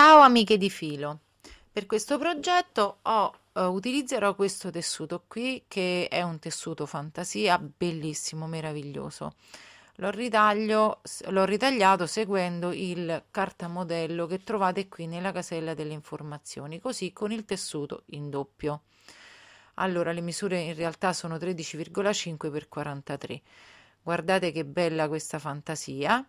Ciao amiche di filo, per questo progetto ho, eh, utilizzerò questo tessuto qui che è un tessuto fantasia bellissimo, meraviglioso. Lo ritaglio, l'ho ritagliato seguendo il cartamodello che trovate qui nella casella delle informazioni, così con il tessuto in doppio. Allora le misure in realtà sono 13,5 x 43. Guardate che bella questa fantasia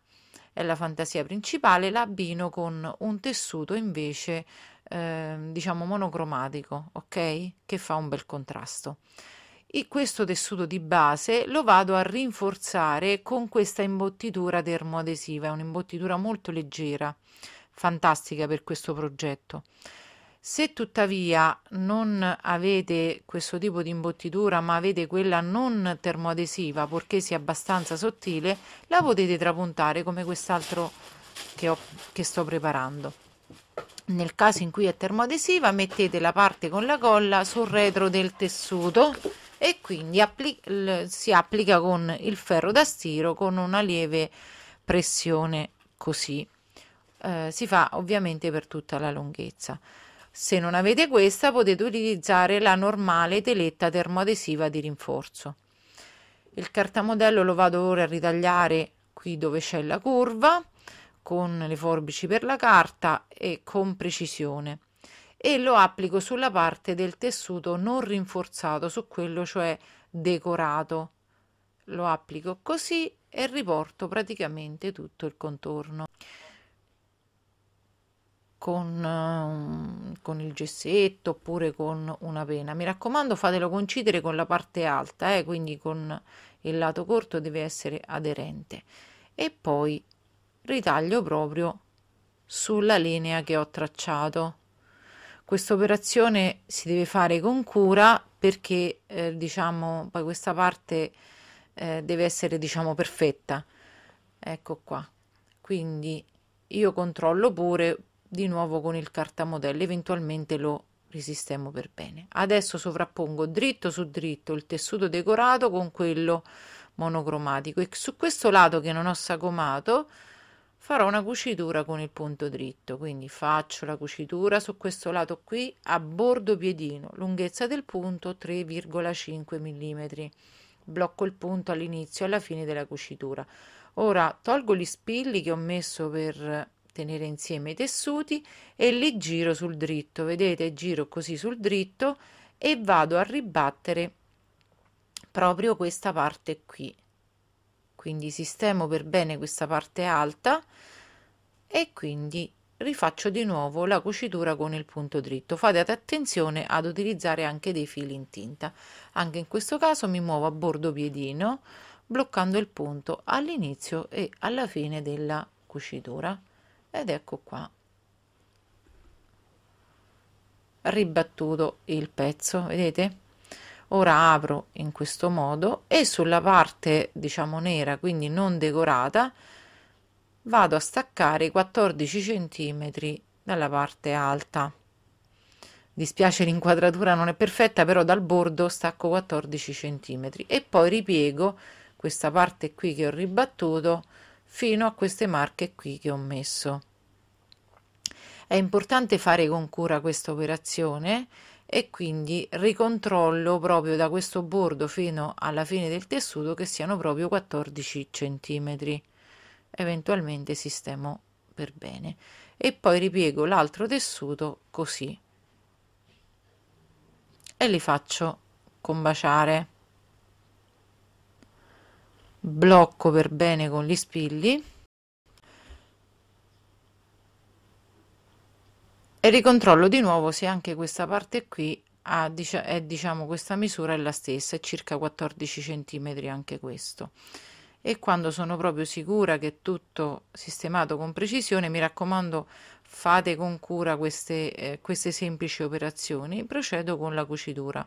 è la fantasia principale, l'abbino con un tessuto invece eh, diciamo monocromatico, ok? Che fa un bel contrasto. E questo tessuto di base lo vado a rinforzare con questa imbottitura termoadesiva, è un'imbottitura molto leggera, fantastica per questo progetto. Se tuttavia non avete questo tipo di imbottitura ma avete quella non termoadesiva purché sia abbastanza sottile la potete trapuntare come quest'altro che, ho, che sto preparando. Nel caso in cui è termoadesiva mettete la parte con la colla sul retro del tessuto e quindi appli si applica con il ferro da stiro con una lieve pressione così. Eh, si fa ovviamente per tutta la lunghezza. Se non avete questa potete utilizzare la normale teletta termoadesiva di rinforzo. Il cartamodello lo vado ora a ritagliare qui dove c'è la curva con le forbici per la carta e con precisione e lo applico sulla parte del tessuto non rinforzato, su quello cioè decorato. Lo applico così e riporto praticamente tutto il contorno con, um, con, il gessetto oppure con una pena. Mi raccomando, fatelo coincidere con la parte alta, eh, quindi con il lato corto deve essere aderente. E poi ritaglio proprio sulla linea che ho tracciato. Questa operazione si deve fare con cura perché eh, diciamo poi questa parte eh, deve essere diciamo perfetta. Ecco qua. Quindi io controllo pure di nuovo con il cartamodello, eventualmente lo risistemo per bene. Adesso sovrappongo dritto su dritto il tessuto decorato con quello monocromatico e su questo lato che non ho sagomato farò una cucitura con il punto dritto, quindi faccio la cucitura su questo lato qui a bordo piedino, lunghezza del punto 3,5 mm. Blocco il punto all'inizio e alla fine della cucitura. Ora tolgo gli spilli che ho messo per tenere insieme i tessuti e li giro sul dritto vedete giro così sul dritto e vado a ribattere proprio questa parte qui quindi sistemo per bene questa parte alta e quindi rifaccio di nuovo la cucitura con il punto dritto fate attenzione ad utilizzare anche dei fili in tinta anche in questo caso mi muovo a bordo piedino bloccando il punto all'inizio e alla fine della cucitura ed ecco qua ribattuto il pezzo vedete ora apro in questo modo e sulla parte diciamo nera quindi non decorata vado a staccare 14 centimetri dalla parte alta dispiace l'inquadratura non è perfetta però dal bordo stacco 14 centimetri e poi ripiego questa parte qui che ho ribattuto fino a queste marche qui che ho messo è importante fare con cura questa operazione e quindi ricontrollo proprio da questo bordo fino alla fine del tessuto che siano proprio 14 centimetri eventualmente sistemo per bene e poi ripiego l'altro tessuto così e li faccio combaciare blocco per bene con gli spilli e ricontrollo di nuovo se anche questa parte qui ha, è, diciamo questa misura è la stessa è circa 14 centimetri anche questo e quando sono proprio sicura che è tutto sistemato con precisione mi raccomando fate con cura queste, eh, queste semplici operazioni procedo con la cucitura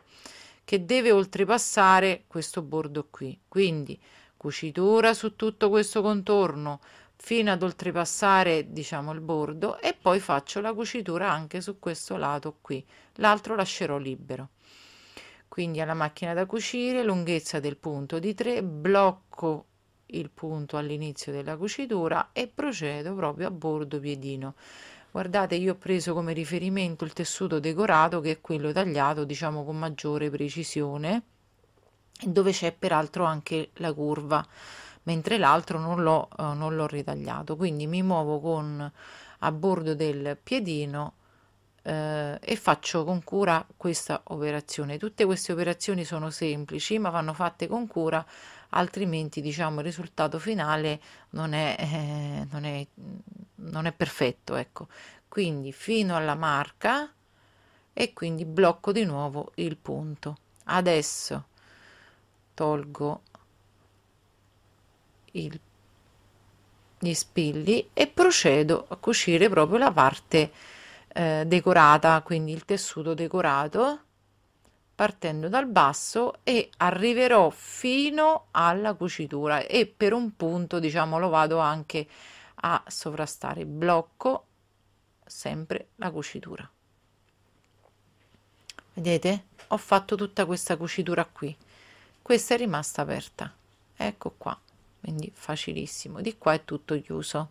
che deve oltrepassare questo bordo qui quindi cucitura su tutto questo contorno fino ad oltrepassare diciamo il bordo e poi faccio la cucitura anche su questo lato qui l'altro lascerò libero quindi alla macchina da cucire lunghezza del punto di 3 blocco il punto all'inizio della cucitura e procedo proprio a bordo piedino guardate io ho preso come riferimento il tessuto decorato che è quello tagliato diciamo con maggiore precisione dove c'è peraltro anche la curva mentre l'altro non l'ho, eh, non l'ho ritagliato quindi mi muovo con a bordo del piedino eh, e faccio con cura questa operazione tutte queste operazioni sono semplici ma vanno fatte con cura altrimenti diciamo il risultato finale non è, eh, non è, non è perfetto ecco quindi fino alla marca e quindi blocco di nuovo il punto adesso tolgo il, gli spilli e procedo a cucire proprio la parte eh, decorata quindi il tessuto decorato partendo dal basso e arriverò fino alla cucitura e per un punto diciamo lo vado anche a sovrastare blocco sempre la cucitura vedete ho fatto tutta questa cucitura qui questa è rimasta aperta ecco qua quindi facilissimo di qua è tutto chiuso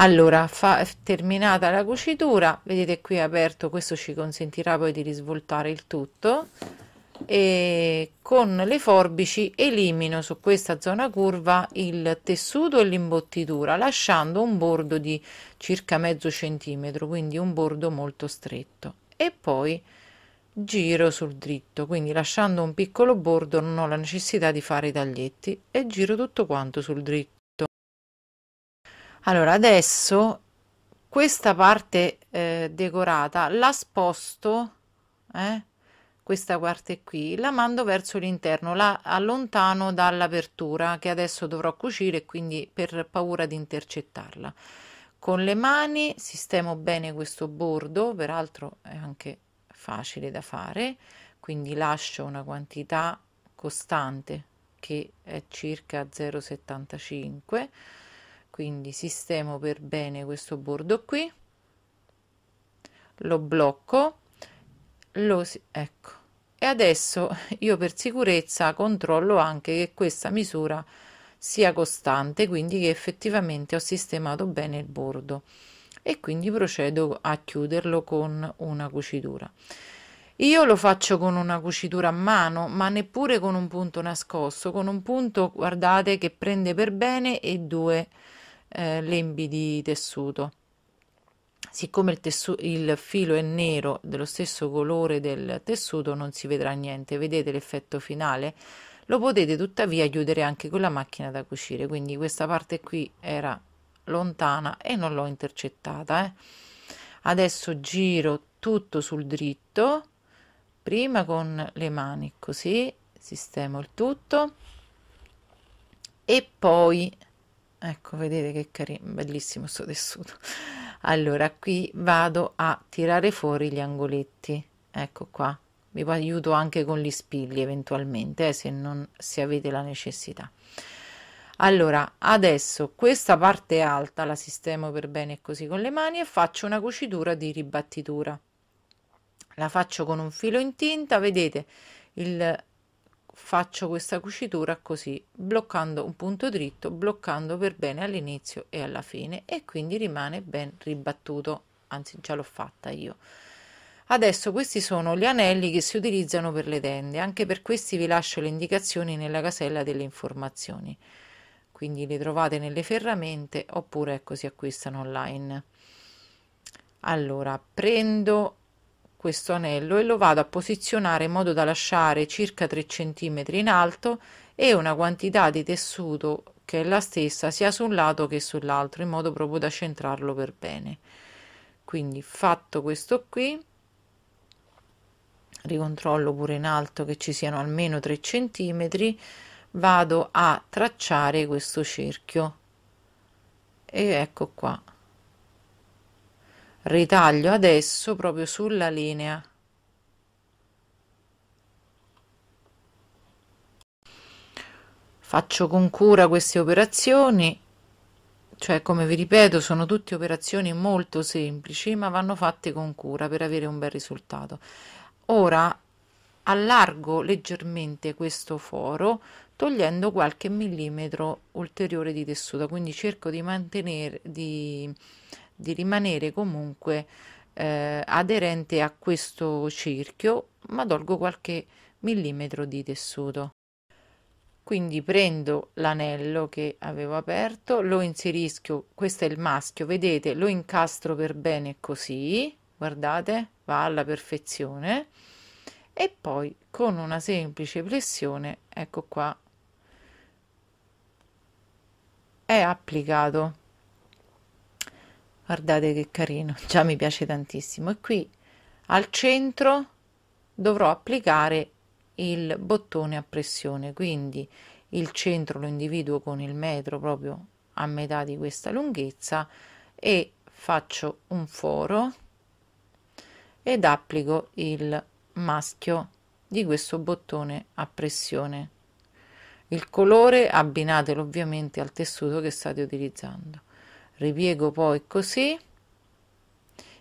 allora fa, terminata la cucitura vedete qui è aperto questo ci consentirà poi di risvoltare il tutto e con le forbici elimino su questa zona curva il tessuto e l'imbottitura lasciando un bordo di circa mezzo centimetro quindi un bordo molto stretto e poi giro sul dritto, quindi lasciando un piccolo bordo non ho la necessità di fare i taglietti e giro tutto quanto sul dritto. Allora adesso questa parte eh, decorata la sposto, eh, questa parte qui, la mando verso l'interno, la allontano dall'apertura che adesso dovrò cucire quindi per paura di intercettarla. Con le mani sistemo bene questo bordo, peraltro è anche facile da fare, quindi lascio una quantità costante che è circa 0,75, quindi sistemo per bene questo bordo qui, lo blocco, lo ecco. E adesso io per sicurezza controllo anche che questa misura sia costante, quindi che effettivamente ho sistemato bene il bordo e quindi procedo a chiuderlo con una cucitura. Io lo faccio con una cucitura a mano, ma neppure con un punto nascosto, con un punto, guardate, che prende per bene e due eh, lembi di tessuto. Siccome il, tessu- il filo è nero, dello stesso colore del tessuto, non si vedrà niente. Vedete l'effetto finale? Lo potete tuttavia chiudere anche con la macchina da cucire, quindi questa parte qui era lontana e non l'ho intercettata eh. adesso giro tutto sul dritto prima con le mani così sistemo il tutto e poi ecco vedete che carino bellissimo sto tessuto allora qui vado a tirare fuori gli angoletti ecco qua vi aiuto anche con gli spilli eventualmente eh, se non se avete la necessità allora adesso questa parte alta la sistemo per bene così con le mani e faccio una cucitura di ribattitura la faccio con un filo in tinta vedete il faccio questa cucitura così bloccando un punto dritto bloccando per bene all'inizio e alla fine e quindi rimane ben ribattuto anzi già l'ho fatta io adesso questi sono gli anelli che si utilizzano per le tende anche per questi vi lascio le indicazioni nella casella delle informazioni quindi li trovate nelle ferramente oppure ecco si acquistano online allora prendo questo anello e lo vado a posizionare in modo da lasciare circa 3 cm in alto e una quantità di tessuto che è la stessa sia su un lato che sull'altro in modo proprio da centrarlo per bene quindi fatto questo qui ricontrollo pure in alto che ci siano almeno 3 cm vado a tracciare questo cerchio e ecco qua ritaglio adesso proprio sulla linea faccio con cura queste operazioni cioè come vi ripeto sono tutte operazioni molto semplici ma vanno fatte con cura per avere un bel risultato ora allargo leggermente questo foro togliendo qualche millimetro ulteriore di tessuto quindi cerco di mantenere di, di rimanere comunque eh, aderente a questo cerchio ma tolgo qualche millimetro di tessuto quindi prendo l'anello che avevo aperto lo inserisco questo è il maschio vedete lo incastro per bene così guardate va alla perfezione e poi con una semplice pressione ecco qua è applicato guardate che carino già mi piace tantissimo e qui al centro dovrò applicare il bottone a pressione quindi il centro lo individuo con il metro proprio a metà di questa lunghezza e faccio un foro ed applico il maschio di questo bottone a pressione il colore abbinatelo ovviamente al tessuto che state utilizzando. Ripiego poi così,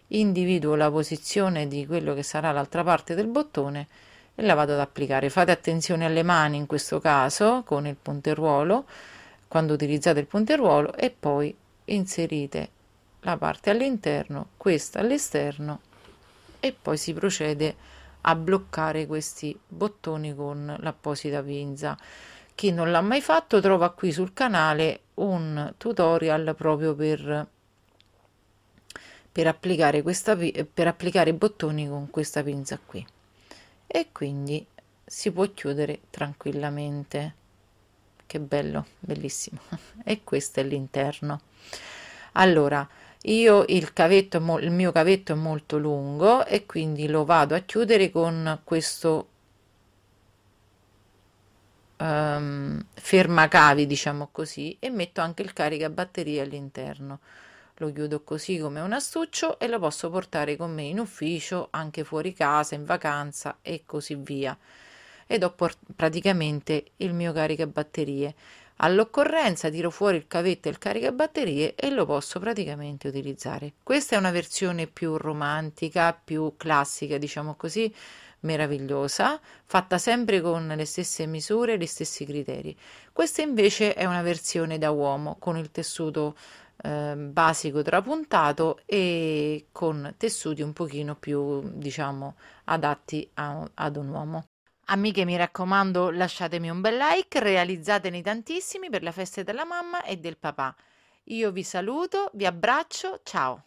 individuo la posizione di quello che sarà l'altra parte del bottone e la vado ad applicare. Fate attenzione alle mani in questo caso con il punteruolo, quando utilizzate il punteruolo e poi inserite la parte all'interno, questa all'esterno e poi si procede a bloccare questi bottoni con l'apposita pinza. Chi non l'ha mai fatto trova qui sul canale un tutorial proprio per, per, applicare, questa, per applicare i bottoni con questa pinza qui. E quindi si può chiudere tranquillamente. Che bello, bellissimo. e questo è l'interno. Allora, io il, cavetto, il mio cavetto è molto lungo e quindi lo vado a chiudere con questo um, fermacavi, diciamo così, e metto anche il caricabatterie all'interno. Lo chiudo così come un astuccio e lo posso portare con me in ufficio, anche fuori casa, in vacanza e così via. Ed ho port- praticamente il mio caricabatterie. All'occorrenza tiro fuori il cavetto e il caricabatterie e lo posso praticamente utilizzare. Questa è una versione più romantica, più classica, diciamo così, meravigliosa, fatta sempre con le stesse misure e gli stessi criteri. Questa invece è una versione da uomo con il tessuto eh, basico trapuntato e con tessuti un pochino più, diciamo, adatti a, ad un uomo. Amiche, mi raccomando, lasciatemi un bel like, realizzatene tantissimi per la festa della mamma e del papà. Io vi saluto, vi abbraccio, ciao!